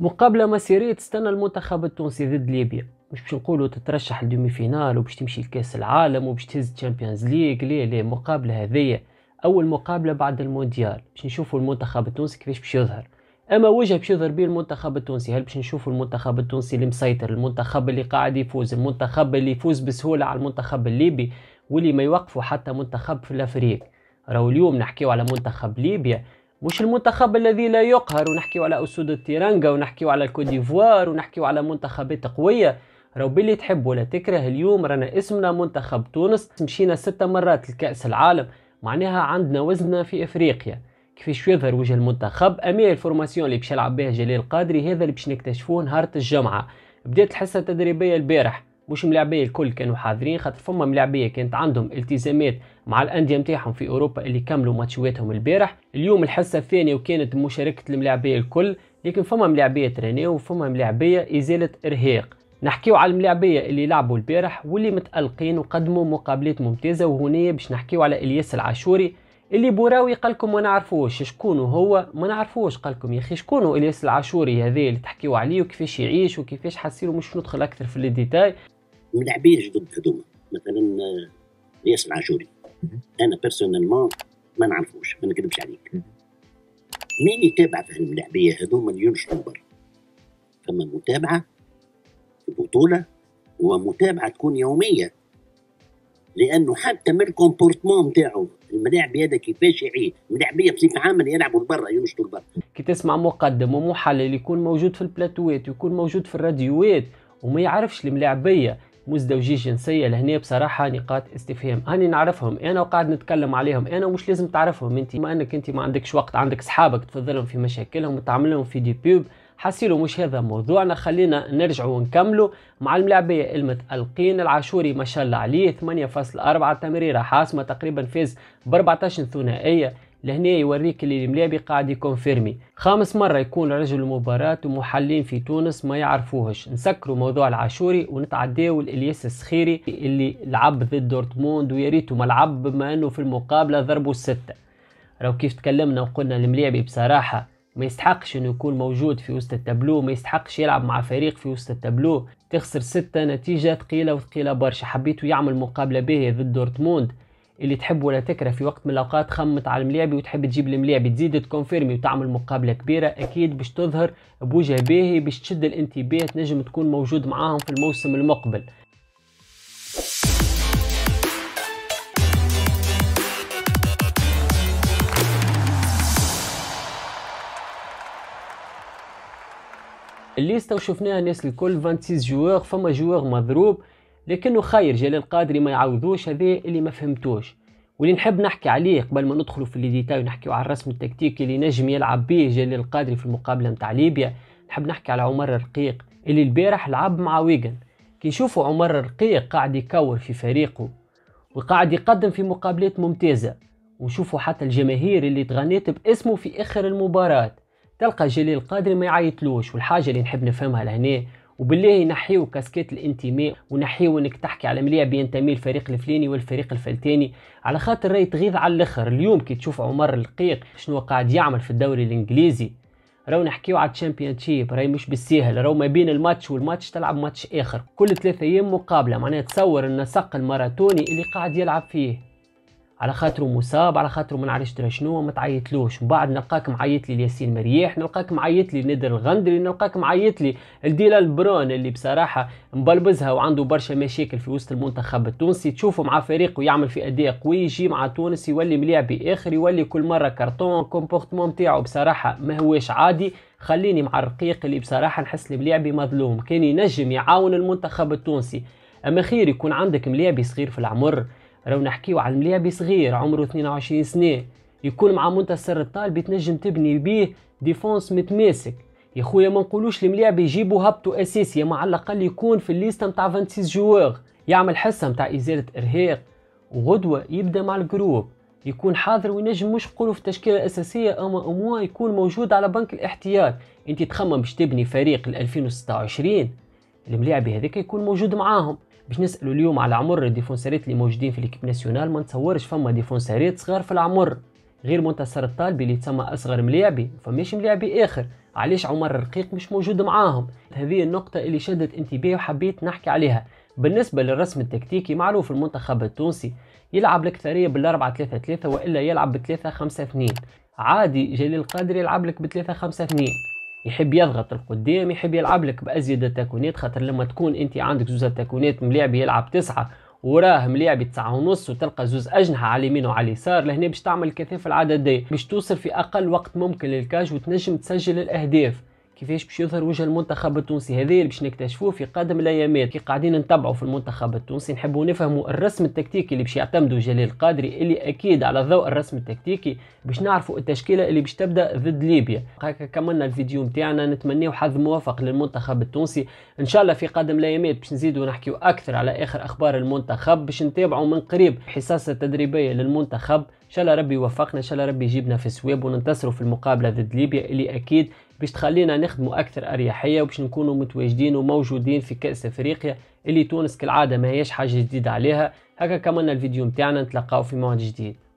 مقابله مسيريه تستنى المنتخب التونسي ضد ليبيا مش باش نقولوا تترشح لدومي فينال وباش تمشي لكاس العالم وباش تهز تشامبيونز ليغ ليه ليه المقابله هذيه اول مقابله بعد المونديال باش نشوفوا المنتخب التونسي كيفاش باش يظهر اما وجه باش يظهر به المنتخب التونسي هل باش نشوفوا المنتخب التونسي اللي مسيطر المنتخب اللي قاعد يفوز المنتخب اللي يفوز بسهوله على المنتخب الليبي واللي ما يوقفوا حتى منتخب في الافريق راهو اليوم نحكيو على منتخب ليبيا مش المنتخب الذي لا يقهر ونحكيو على اسود التيرانغا ونحكيو على الكوديفوار ونحكيو على منتخبات قويه راهو باللي تحب ولا تكره اليوم رانا اسمنا منتخب تونس مشينا ستة مرات لكأس العالم معناها عندنا وزننا في افريقيا كيفاش يظهر وجه المنتخب امي الفورماسيون اللي باش يلعب بها جلال قادري هذا اللي باش نكتشفوه نهار الجمعه بدات الحصه التدريبيه البارح مش ملاعبيه الكل كانوا حاضرين خاطر فما ملاعبيه كانت عندهم التزامات مع الانديه نتاعهم في اوروبا اللي كملوا ماتشواتهم البارح اليوم الحصه الثانيه وكانت مشاركه الملاعبيه الكل لكن فما ملاعبيه ترينيو وفما ملاعبيه ازاله ارهاق نحكيو على الملاعبيه اللي لعبوا البارح واللي متالقين وقدموا مقابلات ممتازه وهنا باش نحكيو على الياس العاشوري اللي بوراوي قالكم ما نعرفوش شكون هو ما نعرفوش قالكم يا اخي شكون الياس العاشوري هذا اللي تحكيو عليه وكيفاش يعيش وكيفاش حاسيلو مش ندخل اكثر في الديتاي ملاعبين جدد هذوما مثلا آه، ياسر العاشوري انا بيرسونيلمون ما نعرفوش ما نكذبش عليك مين يتابع في الملاعبيه هذوما اللي ينشطوا برا فما متابعه في بطوله ومتابعه تكون يوميه لانه حتى من الكومبورتمون نتاعو الملاعب هذا كيفاش يعيش الملاعبيه بصفه عامه يلعبوا لبرا أيوة، ينشطوا لبرا كي تسمع مقدم ومحلل يكون موجود في البلاتوات ويكون موجود في الراديوات وما يعرفش الملاعبيه مزدوجي جنسيه لهنا بصراحه نقاط استفهام هاني نعرفهم انا وقاعد نتكلم عليهم انا ومش لازم تعرفهم انت ما انك انت ما عندكش وقت عندك صحابك تفضلهم في مشاكلهم وتعملهم في دي بيوب حسيلو مش هذا موضوعنا خلينا نرجع ونكمله مع الملعبية المة القين العاشوري ما شاء الله عليه 8.4 تمريرة حاسمة تقريبا فاز ب 14 ثنائية لهنا يوريك اللي الملاعب قاعد يكونفيرمي خامس مرة يكون رجل المباراة ومحلين في تونس ما يعرفوهش نسكروا موضوع العاشوري ونتعداو الإلياس السخيري اللي لعب ضد دورتموند وياريتو ما لعب بما انه في المقابلة ضربوا ستة لو كيف تكلمنا وقلنا الملاعبي بصراحة ما يستحقش انه يكون موجود في وسط التابلو ما يستحقش يلعب مع فريق في وسط التابلو تخسر ستة نتيجة ثقيلة وثقيلة برشا حبيته يعمل مقابلة به ضد دورتموند اللي تحب ولا تكره في وقت من الاوقات خمت على الملاعب وتحب تجيب الملاعب تزيد تكونفيرمي وتعمل مقابله كبيره اكيد باش تظهر بوجه باهي باش تشد الانتباه تنجم تكون موجود معاهم في الموسم المقبل الليسته وشفناها الناس الكل 26 جوار فما جوار مضروب لكنه خير جلال القادري ما يعوضوش هذا اللي ما فهمتوش واللي نحب نحكي عليه قبل ما ندخلوا في الديتاي ونحكيو على الرسم التكتيكي اللي نجم يلعب به جلال القادري في المقابله نتاع ليبيا نحب نحكي على عمر الرقيق اللي البارح لعب مع ويجن كي نشوفوا عمر الرقيق قاعد يكور في فريقه وقاعد يقدم في مقابلات ممتازه ونشوفوا حتى الجماهير اللي تغنيت باسمه في اخر المباراه تلقى جلال القادري ما يعيطلوش والحاجه اللي نحب نفهمها لهنا وبالله ينحيو كاسكيت الانتماء ونحيو انك تحكي على مليا بينتمي الفريق الفلاني والفريق الفلتاني على خاطر راهي تغيظ على الاخر اليوم كي تشوف عمر القيق شنو قاعد يعمل في الدوري الانجليزي راهو نحكيو على الشامبيونشيب راهي مش بالسهل راهو ما بين الماتش والماتش تلعب ماتش اخر كل ثلاثة ايام مقابله معناها تصور النسق الماراثوني اللي قاعد يلعب فيه على خاطره مصاب على خاطره ما نعرفش ترى شنو ما تعيطلوش من بعد نلقاك معيط لي لياسين مرياح نلقاك معيط لي نادر الغندري نلقاك معيط لي الديلا البرون اللي بصراحه مبلبزها وعنده برشا مشاكل في وسط المنتخب التونسي تشوفه مع فريق ويعمل في اداء قوي يجي مع تونس يولي ملاعبي اخر يولي كل مره كارتون كومبورتمون تاعو بصراحه ما هوش عادي خليني مع الرقيق اللي بصراحه نحس ملاعبي مظلوم كان ينجم يعاون المنتخب التونسي اما خير يكون عندك ملاعبي صغير في العمر لو نحكيو على المليابي صغير عمره 22 سنه يكون مع منتصر الطالب تنجم تبني بيه ديفونس متماسك يا خويا ما نقولوش المليابي يجيبو هبطو اساسي مع على الاقل يكون في الليسته نتاع 26 جوار يعمل حصه نتاع ازاله ارهاق وغدوه يبدا مع الجروب يكون حاضر وينجم مش نقولو في التشكيله الاساسيه اما اموا يكون موجود على بنك الاحتياط انت تخمم باش تبني فريق ل 2026 الملاعبي هذاك يكون موجود معاهم باش نسالوا اليوم على عمر الديفونساريت اللي موجودين في ليكيب ناسيونال ما نتصورش فما ديفونساريت صغار في العمر غير منتصر الطالبي اللي تسمى اصغر ملاعبي فماش ملاعبي اخر علاش عمر الرقيق مش موجود معاهم هذه النقطة اللي شدت انتباهي وحبيت نحكي عليها بالنسبة للرسم التكتيكي معروف المنتخب التونسي يلعب الأكثرية بالأربعة ثلاثة ثلاثة وإلا يلعب بثلاثة خمسة اثنين عادي جليل القادر يلعب لك بثلاثة خمسة اثنين يحب يضغط القدام يحب يلعب لك بازيد التاكونات خاطر لما تكون انت عندك زوز التاكونات ملاعب يلعب تسعه وراه ملاعب تسعة ونص وتلقى زوز أجنحة على اليمين وعلى اليسار لهنا باش تعمل الكثافة العددية باش توصل في أقل وقت ممكن للكاج وتنجم تسجل الأهداف كيفاش باش يظهر وجه المنتخب التونسي هذا اللي باش نكتشفوه في قادم الايامات كي قاعدين نتبعوا في المنتخب التونسي نحبوا نفهموا الرسم التكتيكي اللي باش يعتمدوا جلال القادري اللي اكيد على ضوء الرسم التكتيكي باش نعرفوا التشكيله اللي باش تبدا ضد ليبيا هكا كملنا الفيديو نتاعنا نتمناو حظ موفق للمنتخب التونسي ان شاء الله في قادم الايامات باش نزيدوا نحكيوا اكثر على اخر اخبار المنتخب باش نتابعوا من قريب حصص التدريبيه للمنتخب ان شاء الله ربي يوفقنا ان شاء الله ربي يجيبنا في السواب وننتصروا في المقابله ضد ليبيا اللي اكيد باش تخلينا نخدموا اكثر اريحيه وباش نكونوا متواجدين وموجودين في كاس افريقيا اللي تونس كالعاده ما هيش حاجه جديده عليها هكا كمان الفيديو نتاعنا نتلقاو في موعد جديد